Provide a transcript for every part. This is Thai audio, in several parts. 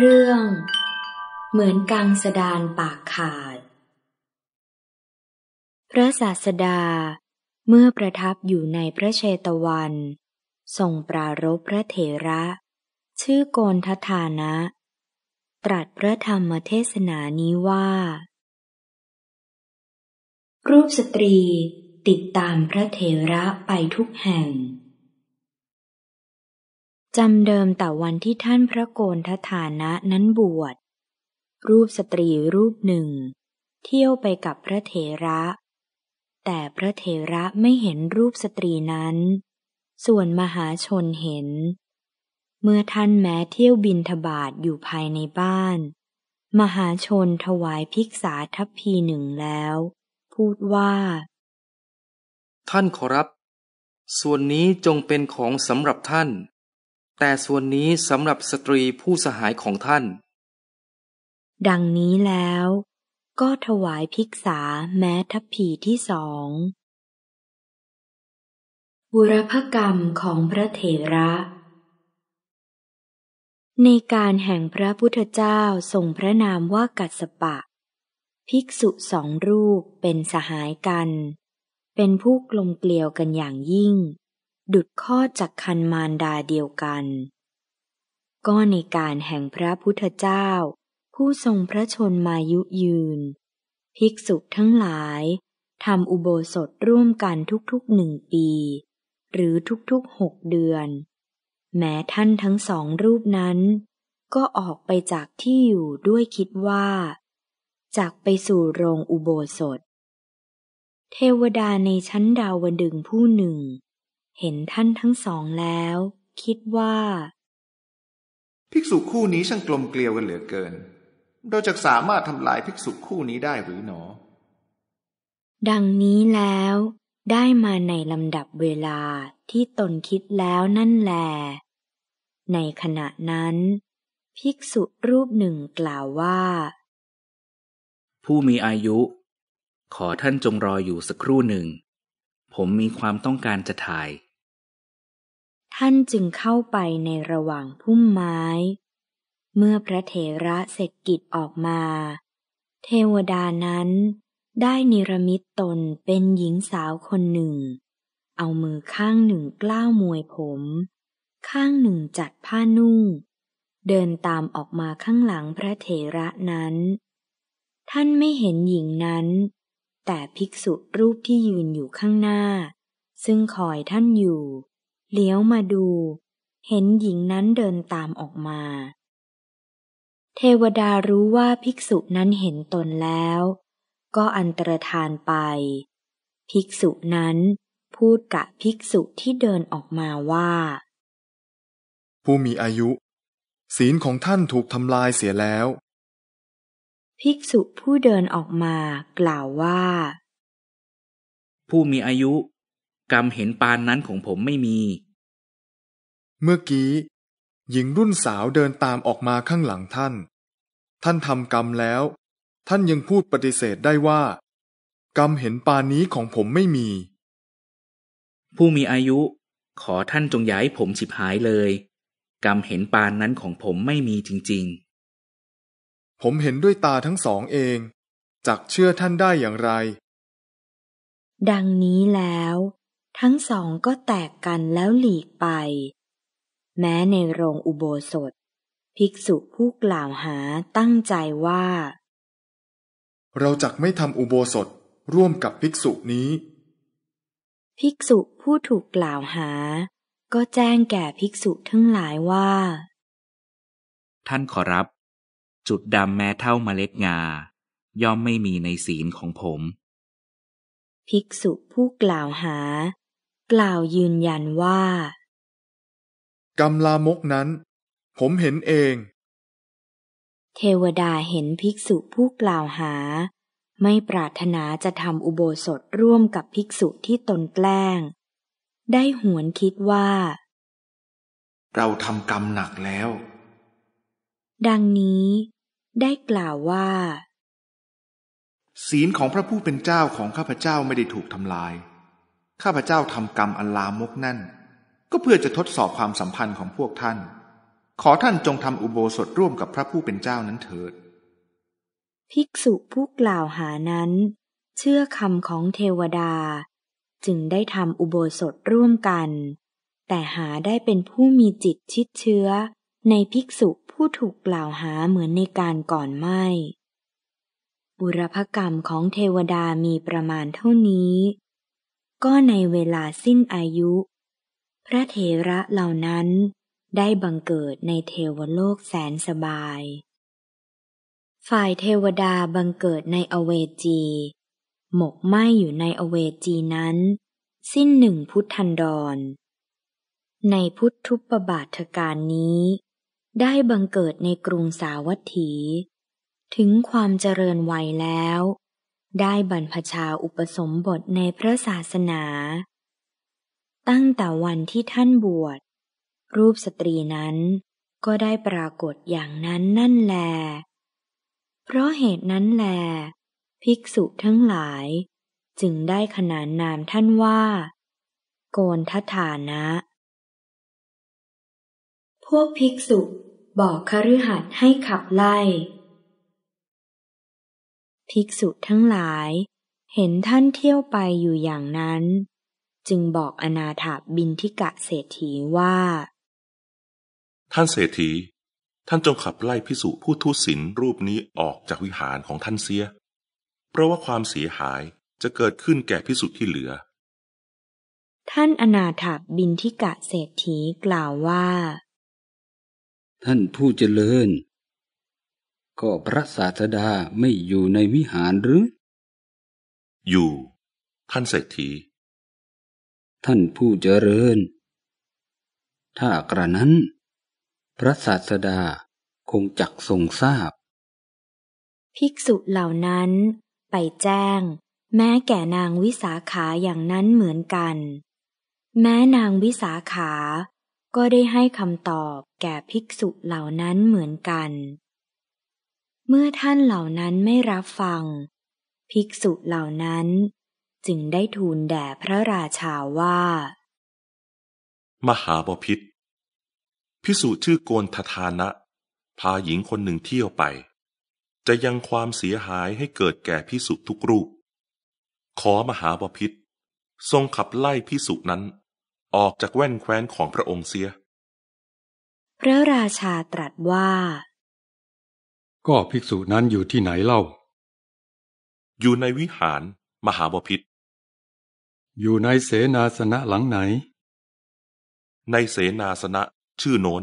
เรื่อง เหมือนกังสดานปากขาด พระศาสดาเมื่อประทับอยู่ในพระเชตวันทรงปรารบพระเถระ ชื่อโกนทธานะตรัสพระธรรมเทศนานี้ว่า รูปสตรีติดตามพระเถระไปทุกแห่งจำเดิมแต่วันที่ท่านพระโกนทฐานะนั้นบวชรูปสตรีรูปหนึ่ง เที่ยวไปกับพระเถระ แต่พระเถระไม่เห็นรูปสตรีนั้น ส่วนมหาชนเห็น เมื่อท่านแม้เที่ยวบินทบาทอยู่ภายในบ้าน มหาชนถวายภิกษาทัพพีหนึ่งแล้ว พูดว่า ท่านขอรับส่วนนี้จงเป็นของสำหรับท่านแต่ส่วนนี้สำหรับสตรีผู้สหายของท่าน ดังนี้แล้วก็ถวายภิกษาแม้ทัพผีที่สอง บุรพกรรมของพระเถระ ในการแห่งพระพุทธเจ้าทรงพระนามว่ากัสปะ ภิกษุสองรูปเป็นสหายกัน เป็นผู้กลมเกลียวกันอย่างยิ่งดุดข้อจากคันมารดาเดียวกัน ก็ในการแห่งพระพุทธเจ้า ผู้ทรงพระชนมายุยืน ภิกษุทั้งหลายทำอุโบสถร่วมกันทุกๆหนึ่งปี หรือทุกๆหกเดือน แม้ท่านทั้งสองรูปนั้น ก็ออกไปจากที่อยู่ด้วยคิดว่า จากไปสู่โรงอุโบสถ เทวดาในชั้นดาวดึงผู้หนึ่งเห็นท่านทั้งสองแล้ว คิดว่า ภิกษุคู่นี้ช่างกลมเกลียวกันเหลือเกินเราจะสามารถทำลายภิกษุคู่นี้ได้หรือหนอ ดังนี้แล้ว ได้มาในลำดับเวลาที่ตนคิดแล้วนั่นแล ในขณะนั้นภิกษุรูปหนึ่งกล่าวว่า ผู้มีอายุ ขอท่านจงรออยู่สักครู่หนึ่ง ผมมีความต้องการจะถ่ายท่านจึงเข้าไปในระหว่างพุ่มไม้ เมื่อพระเถระเสร็จกิจออกมา เทวดานั้น ได้นิรมิตตนเป็นหญิงสาวคนหนึ่ง เอามือข้างหนึ่งกล้าวมวยผม ข้างหนึ่งจัดผ้านุ่ง เดินตามออกมาข้างหลังพระเถระนั้น ท่านไม่เห็นหญิงนั้น แต่ภิกษุรูปที่ยืนอยู่ข้างหน้า ซึ่งคอยท่านอยู่เหลียวมาดู เห็นหญิงนั้นเดินตามออกมา เทวดารู้ว่าภิกษุนั้นเห็นตนแล้ว ก็อันตรธานไปภิกษุนั้นพูดกับภิกษุที่เดินออกมาว่า ผู้มีอายุ ศีลของท่านถูกทำลายเสียแล้วภิกษุผู้เดินออกมากล่าวว่า ผู้มีอายุ กรรมเห็นปานนั้นของผมไม่มีเมื่อกี้ หญิงรุ่นสาวเดินตามออกมาข้างหลังท่าน ท่านทำกรรมแล้ว ท่านยังพูดปฏิเสธได้ว่า กรรมเห็นปานนี้ของผมไม่มี ผู้มีอายุ ขอท่านจงย้ายผมฉิบหายเลย กรรมเห็นปานนั้นของผมไม่มีจริงๆ ผมเห็นด้วยตาทั้งสองเอง จักเชื่อท่านได้อย่างไร ดังนี้แล้ว ทั้งสองก็แตกกันแล้วหลีกไปแม้ในโรงอุโบสถ ภิกษุผู้กล่าวหาตั้งใจว่า เราจักไม่ทำอุโบสถร่วมกับภิกษุนี้ ภิกษุผู้ถูกกล่าวหาก็แจ้งแก่ภิกษุทั้งหลายว่า ท่านขอรับ จุดดำแม้เท่าเมล็ดงา ย่อมไม่มีในศีลของผม ภิกษุผู้กล่าวหา กล่าวยืนยันว่ากรรมลามกนั้น ผมเห็นเอง เทวดาเห็นภิกษุผู้กล่าวหา ไม่ปรารถนาจะทำอุโบสถร่วมกับภิกษุที่ตนแกล้งได้หวนคิดว่า เราทำกรรมหนักแล้ว ดังนี้ได้กล่าวว่า ศีลของพระผู้เป็นเจ้าของข้าพเจ้าไม่ได้ถูกทำลาย ข้าพเจ้าทำกรรมอันลามกนั่นก็เพื่อจะทดสอบความสัมพันธ์ของพวกท่าน ขอท่านจงทำอุโบสถร่วมกับพระผู้เป็นเจ้านั้นเถิด ภิกษุผู้กล่าวหานั้นเชื่อคำของเทวดาจึงได้ทำอุโบสถร่วมกัน แต่หาได้เป็นผู้มีจิตชิดเชื้อ ในภิกษุผู้ถูกกล่าวหาเหมือนในการก่อนไม่ บุรพกรรมของเทวดามีประมาณเท่านี้ ก็ในเวลาสิ้นอายุพระเถระเหล่านั้นได้บังเกิดในเทวโลกแสนสบาย ฝ่ายเทวดาบังเกิดในอเวจี หมกไหมอยู่ในอเวจีนั้น สิ้นหนึ่งพุทธันดร ในพุทธุปบาทการนี้ ได้บังเกิดในกรุงสาวัตถี ถึงความเจริญวัยแล้ว ได้บรรพชาอุปสมบทในพระศาสนาตั้งแต่วันที่ท่านบวช รูปสตรีนั้นก็ได้ปรากฏอย่างนั้นนั่นแล เพราะเหตุนั้นแล ภิกษุทั้งหลาย จึงได้ขนานนามท่านว่า โกนทัฐานะ พวกภิกษุบอกคฤหัสถ์ให้ขับไล่ ภิกษุทั้งหลาย เห็นท่านเที่ยวไปอยู่อย่างนั้นจึงบอกอนาถาบินทิกะเศรษฐีว่า ท่านเศรษฐี ท่านจงขับไล่พิสุผู้ทุศิลรูปนี้ออกจากวิหารของท่านเสีย เพราะว่าความเสียหายจะเกิดขึ้นแก่พิสุที่เหลือ ท่านอนาถาบินทิกะเศรษฐีกล่าวว่า ท่านผู้เจริญ ก็พระศาสดาไม่อยู่ในวิหารหรือ อยู่ ท่านเศรษฐีท่านผู้เจริญ ถ้ากระนั้น พระศาสดาคงจักทรงทราบ ภิกษุเหล่านั้นไปแจ้ง แม้แก่นางวิสาขาอย่างนั้นเหมือนกัน แม้นางวิสาขา ก็ได้ให้คำตอบแก่ภิกษุเหล่านั้นเหมือนกัน เมื่อท่านเหล่านั้นไม่รับฟัง ภิกษุเหล่านั้นจึงได้ทูลแด่พระราชาว่า มหาบพิษพิสูจชื่อโกนทธานะ พาหญิงคนหนึ่งเที่ยวไป จะยังความเสียหายให้เกิดแก่พิสุทุกรูปขอมหาบพิษทรงขับไล่พิสุนั้น ออกจากแว่นแคว้นของพระองค์เสีย พระราชาตรัสว่า ก็ภิกษุนั้นอยู่ที่ไหนเล่าอยู่ในวิหาร มหาบพิษอยู่ในเสนาสนะหลังไหน ในเสนาสนะชื่อโน้น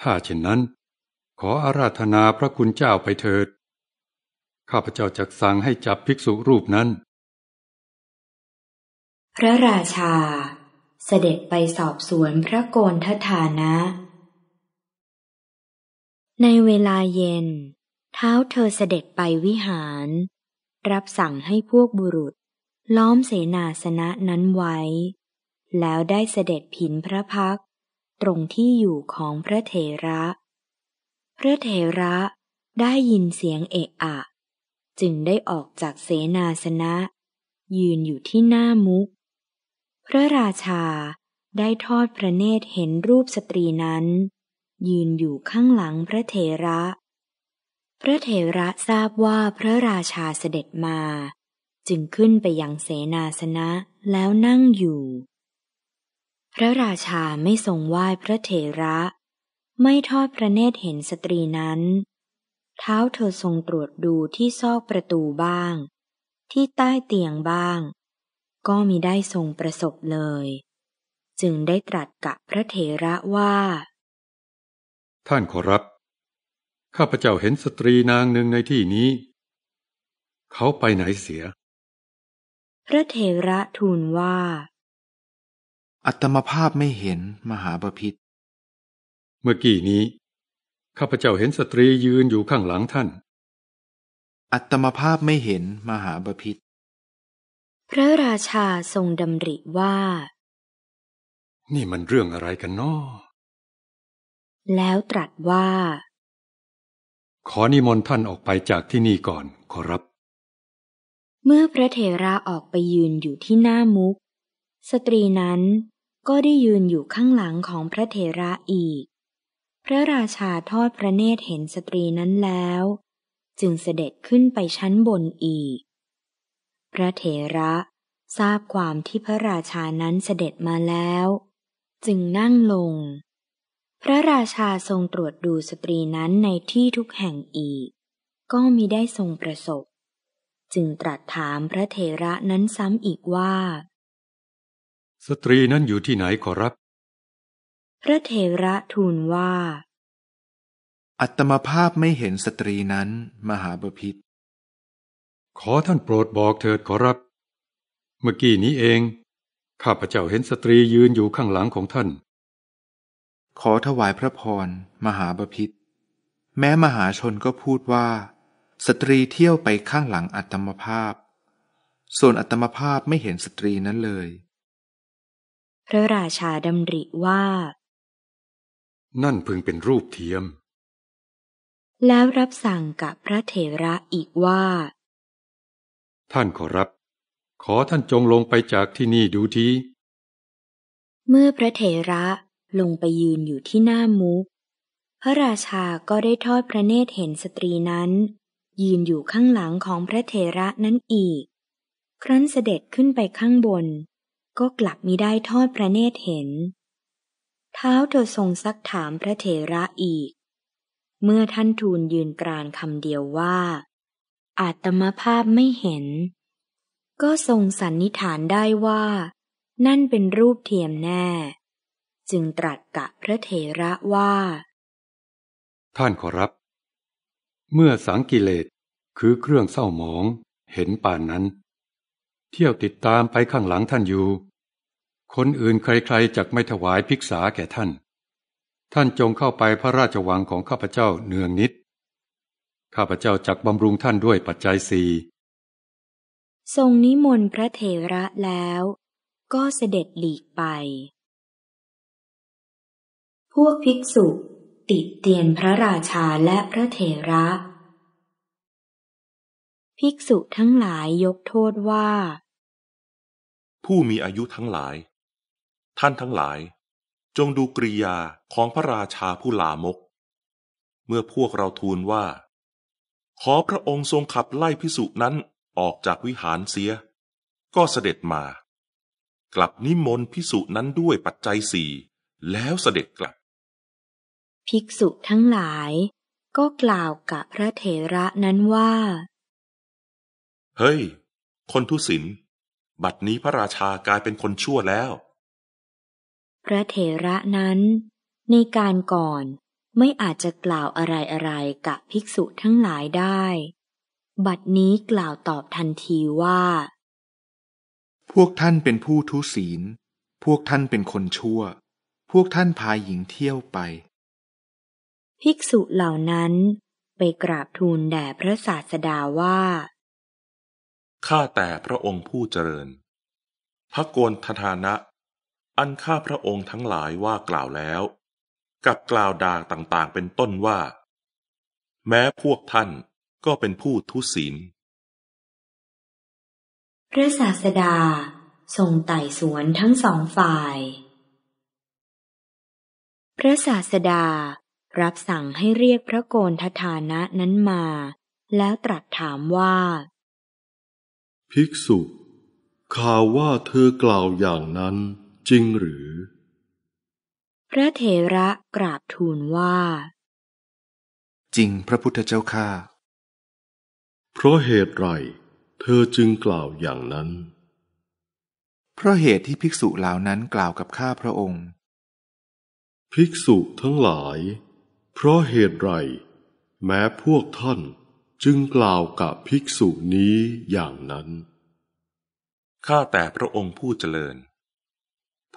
ถ้าเช่นนั้นขออาราธนาพระคุณเจ้าไปเถิด ข้าพเจ้าจักสั่งให้จับภิกษุรูปนั้น พระราชาเสด็จไปสอบสวนพระโกนทฐานะ ในเวลาเย็นเท้าเธอเสด็จไปวิหาร รับสั่งให้พวกบุรุษล้อมเสนาสนะนั้นไว้ แล้วได้เสด็จผินพระพักตรงที่อยู่ของพระเถระ พระเถระได้ยินเสียงเอะอะ จึงได้ออกจากเสนาสนะ ยืนอยู่ที่หน้ามุกพระราชาได้ทอดพระเนตรเห็นรูปสตรีนั้น ยืนอยู่ข้างหลังพระเถระ พระเถระทราบว่าพระราชาเสด็จมาจึงขึ้นไปยังเสนาสนะแล้วนั่งอยู่ พระราชาไม่ทรงไหว้พระเถระ ไม่ทอดพระเนตรเห็นสตรีนั้น เท้าเธอทรงตรวจดูที่ซอกประตูบ้าง ที่ใต้เตียงบ้าง ก็มิได้ทรงประสบเลย จึงได้ตรัสกับพระเถระว่า ท่านขอรับ ข้าพเจ้าเห็นสตรีนางหนึ่งในที่นี้ เขาไปไหนเสียพระเถระทูลว่า อัตมภาพไม่เห็นมหาบพิษเมื่อกี้นี้ ข้าพเจ้าเห็นสตรียืนอยู่ข้างหลังท่าน อัตมภาพไม่เห็นมหาบพิษพระราชาทรงดำริว่า นี่มันเรื่องอะไรกันนาะแล้วตรัสว่า ขอนิมนต์ท่านออกไปจากที่นี่ก่อนขอรับเมื่อพระเทระออกไปยืนอยู่ที่หน้ามุก สตรีนั้นก็ได้ยืนอยู่ข้างหลังของพระเทระอีก พระราชาทอดพระเนตรเห็นสตรีนั้นแล้ว จึงเสด็จขึ้นไปชั้นบนอีก พระเทระทราบความที่พระราชานั้นเสด็จมาแล้ว จึงนั่งลง พระราชาทรงตรวจดูสตรีนั้นในที่ทุกแห่งอีก ก็มิได้ทรงประสบจึงตรัสถามพระเทระนั้นซ้ำอีกว่า สตรีนั้นอยู่ที่ไหนขอรับ พระเทระทูลว่า อัตมภาพไม่เห็นสตรีนั้นมหาบพิษขอท่านโปรดบอกเถิดขอรับ เมื่อกี้นี้เองข้าพเจ้าเห็นสตรียืนอยู่ข้างหลังของท่าน ขอถวายพระพรมหาบพิษแม้มหาชนก็พูดว่าสตรีเที่ยวไปข้างหลังอัตมภาพ ส่วนอัตมภาพไม่เห็นสตรีนั้นเลย พระราชาดำริว่า นั่นพึงเป็นรูปเทียม แล้วรับสั่งกับพระเถระอีกว่า ท่านขอรับ ขอท่านจงลงไปจากที่นี่ดูที เมื่อพระเถระลงไปยืนอยู่ที่หน้ามุก พระราชาก็ได้ทอดพระเนตรเห็นสตรีนั้นยืนอยู่ข้างหลังของพระเทระนั้นอีก ครั้นเสด็จขึ้นไปข้างบน ก็กลับมิได้ทอด พระเนตรเห็น เท้าเธอทรงซักถามพระเทระอีก เมื่อท่านทูลยืนกรานคำเดียวว่า อาตมภาพไม่เห็น ก็ทรงสันนิฐานได้ว่า นั่นเป็นรูปเทียมแน่ จึงตรัสกับพระเทระว่า ท่านขอรับเมื่อสังกิเลสคือเครื่องเศร้าหมองเห็นป่านนั้น เที่ยวติดตามไปข้างหลังท่านอยู่ คนอื่นใครๆจักไม่ถวายภิกษาแก่ท่าน ท่านจงเข้าไปพระราชวังของข้าพเจ้าเนืองนิด ข้าพเจ้าจักบำรุงท่านด้วยปัจจัยสี่ทรงนิมนต์พระเถระแล้วก็เสด็จหลีกไป พวกภิกษุติเตียนพระราชาและพระเถระ ภิกษุทั้งหลายยกโทษว่า ผู้มีอายุทั้งหลายท่านทั้งหลายจงดูกริยาของพระราชาผู้ลามก เมื่อพวกเราทูลว่า ขอพระองค์ทรงขับไล่พิสุนั้นออกจากวิหารเสีย ก็เสด็จมา กลับนิมนต์พิสุนั้นด้วยปัจจัยสี่แล้วเสด็จกลับภิกษุทั้งหลายก็กล่าวกับพระเถระนั้นว่าเฮ้ยคนทุศิลบัดนี้พระราชากลายเป็นคนชั่วแล้ว พระเถระนั้น ในการก่อนไม่อาจจะกล่าวอะไรอะไรกับภิกษุทั้งหลายได้ บัดนี้กล่าวตอบทันทีว่า พวกท่านเป็นผู้ทุศีล พวกท่านเป็นคนชั่ว พวกท่านพาหญิงเที่ยวไปภิกษุเหล่านั้นไปกราบทูลแด่พระศาสดาว่า ข้าแต่พระองค์ผู้เจริญ พระโกนทธานะ อันข้าพระองค์ทั้งหลายว่ากล่าวแล้ว กับกล่าวด่างต่างๆเป็นต้นว่า แม้พวกท่านก็เป็นผู้ทุศีลพระศาสดาทรงไต่สวนทั้งสองฝ่าย พระศาสดารับสั่งให้เรียกพระโกนทฐานะนั้นมาแล้วตรัสถามว่า ภิกษุข่าวว่าเธอกล่าวอย่างนั้น จริงหรือ พระเถระกราบทูลว่า จริงพระพุทธเจ้าข้าเพราะเหตุไร เธอจึงกล่าวอย่างนั้น เพราะเหตุที่ภิกษุเหล่านั้นกล่าวกับข้าพระองค์ภิกษุทั้งหลายเพราะเหตุไรแม้พวกท่านจึงกล่าวกับภิกษุนี้อย่างนั้น ข้าแต่พระองค์ผู้เจริญ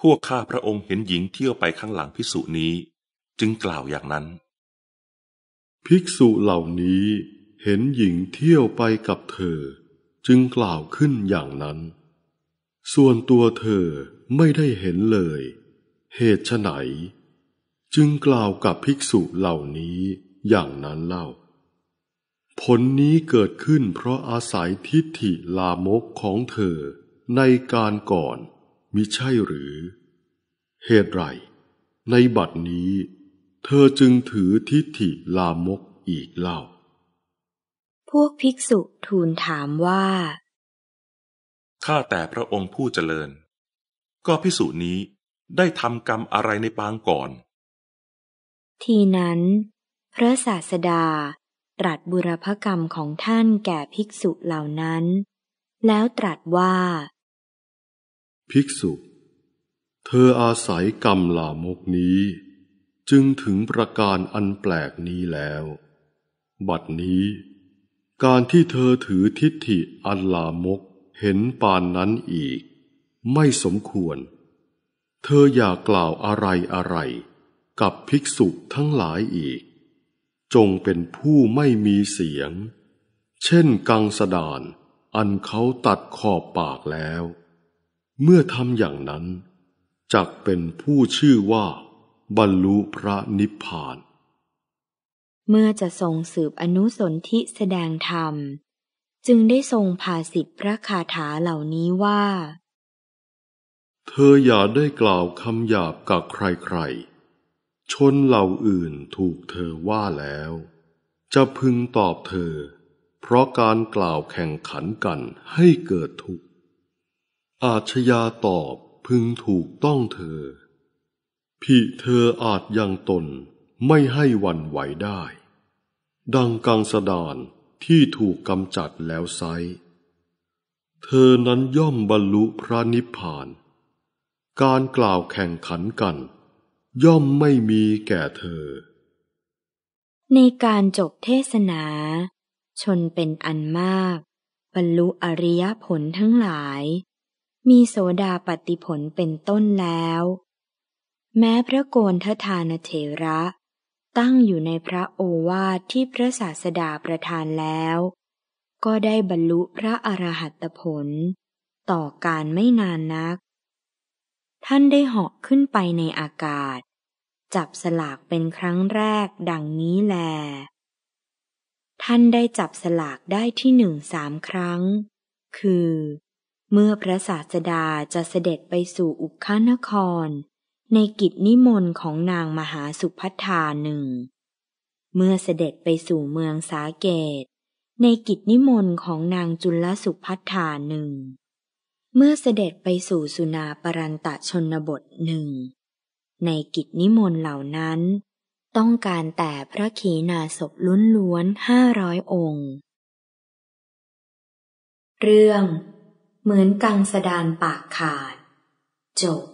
พวกข้าพระองค์เห็นหญิงเที่ยวไปข้างหลังภิกษุนี้ จึงกล่าวอย่างนั้น ภิกษุเหล่านี้เห็นหญิงเที่ยวไปกับเธอ จึงกล่าวขึ้นอย่างนั้น ส่วนตัวเธอไม่ได้เห็นเลย เหตุไฉนจึงกล่าวกับภิกษุเหล่านี้อย่างนั้นเล่า ผลนี้เกิดขึ้นเพราะอาศัยทิฏฐิลามกของเธอในการก่อนมิใช่หรือ เหตุไรในบัดนี้ เธอจึงถือทิฏฐิลามกอีกเล่า พวกภิกษุทูลถามว่า ข้าแต่พระองค์ผู้เจริญ ก็ภิกษุนี้ได้ทำกรรมอะไรในปางก่อนทีนั้น พระศาสดาตรัสบุรพกรรมของท่านแก่ภิกษุเหล่านั้น แล้วตรัสว่า ภิกษุ เธออาศัยกรรมลามกนี้ จึงถึงประการอันแปลกนี้แล้ว บัดนี้ การที่เธอถือทิฏฐิอันลามกเห็นปานนั้นอีก ไม่สมควร เธออย่ากล่าวอะไรอะไรกับภิกษุทั้งหลายอีก จงเป็นผู้ไม่มีเสียง เช่นกังสดานอันเขาตัดขอบปากแล้ว เมื่อทำอย่างนั้น จักเป็นผู้ชื่อว่าบรรลุพระนิพพาน เมื่อจะทรงสืบอนุสนธิแสดงธรรม จึงได้ทรงภาสิทธิพระคาถาเหล่านี้ว่า เธออย่าได้กล่าวคำหยาบกับใครๆชนเหล่าอื่นถูกเธอว่าแล้ว จะพึงตอบเธอ เพราะการกล่าวแข่งขันกันให้เกิดทุกข์อาชญาตอบพึงถูกต้องเธอผีเธออาจยังตนไม่ให้วันไหวได้ ดังกังสดานที่ถูกกำจัดแล้วไซเธอนั้นย่อมบรรลุพระนิพพาน การกล่าวแข่งขันกันย่อมไม่มีแก่เธอ ในการจบเทศนา ชนเป็นอันมาก บรรลุอริยผลทั้งหลาย มีโสดาปฏิผลเป็นต้นแล้ว แม้พระโกนทธานเถระตั้งอยู่ในพระโอวาทที่พระศาสดาประทานแล้ว ก็ได้บรรลุพระอรหัตผล ต่อการไม่นานนักท่านได้เหาะขึ้นไปในอากาศ จับสลากเป็นครั้งแรกดังนี้แล ท่านได้จับสลากได้ที่หนึ่งสามครั้ง คือ เมื่อพระศาสดาจะเสด็จไปสู่อุคานคร ในกิจนิมนต์ของนางมหาสุพัฒาหนึ่งเมื่อเสด็จไปสู่เมืองสาเกต ในกิจนิมนต์ของนางจุลสุพัฒาหนึ่งเมื่อเสด็จไปสู่สุนาปรันตะชนบทหนึ่ง ในกิจนิมนต์เหล่านั้น ต้องการแต่พระขีณาสพลุ้นล้วนห้าร้อยองค์ เรื่องเหมือนกังสดานปากขาดจบ